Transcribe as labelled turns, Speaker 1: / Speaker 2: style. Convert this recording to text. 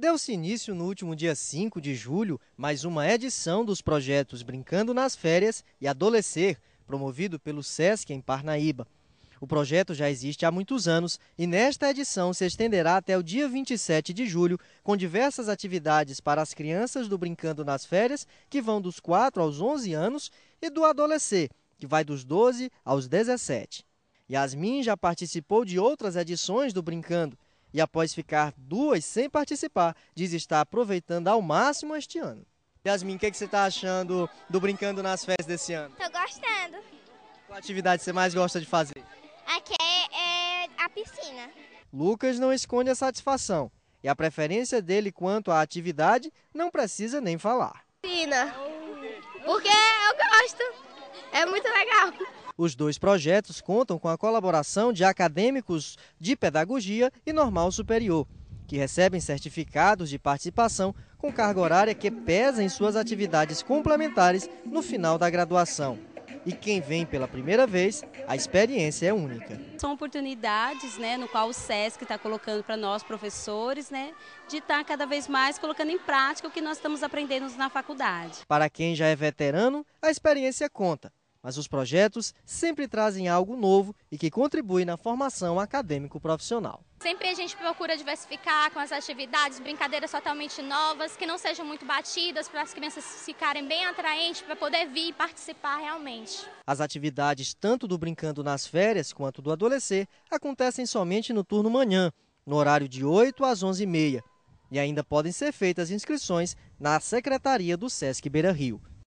Speaker 1: Deu-se início no último dia 5 de julho mais uma edição dos projetos Brincando nas Férias e Adolecer, promovido pelo SESC em Parnaíba. O projeto já existe há muitos anos e nesta edição se estenderá até o dia 27 de julho, com diversas atividades para as crianças do Brincando nas Férias, que vão dos 4 aos 11 anos, e do Adolecer, que vai dos 12 aos 17. Yasmin já participou de outras edições do Brincando e após ficar duas sem participar, diz estar aproveitando ao máximo este ano. Yasmin, o que, é que você está achando do Brincando nas Festas desse ano? Estou gostando. Qual atividade você mais gosta de fazer? Aqui é, é a piscina. Lucas não esconde a satisfação e a preferência dele quanto à atividade não precisa nem falar. Piscina, porque eu gosto, é muito legal. Os dois projetos contam com a colaboração de acadêmicos de pedagogia e normal superior, que recebem certificados de participação com carga horária que pesa em suas atividades complementares no final da graduação e quem vem pela primeira vez, a experiência é única. São oportunidades, né, no qual o SESC está colocando para nós professores, né, de estar tá cada vez mais colocando em prática o que nós estamos aprendendo na faculdade. Para quem já é veterano, a experiência conta, mas os projetos sempre trazem algo novo e que contribui na formação acadêmico-profissional. Sempre a gente procura diversificar com as atividades, brincadeiras totalmente novas, que não sejam muito batidas, para as crianças ficarem bem atraentes, para poder vir e participar realmente. As atividades, tanto do Brincando nas Férias quanto do Adolescer, acontecem somente no turno manhã, no horário de 8 às 11h30. E ainda podem ser feitas inscrições na Secretaria do Sesc Beira Rio.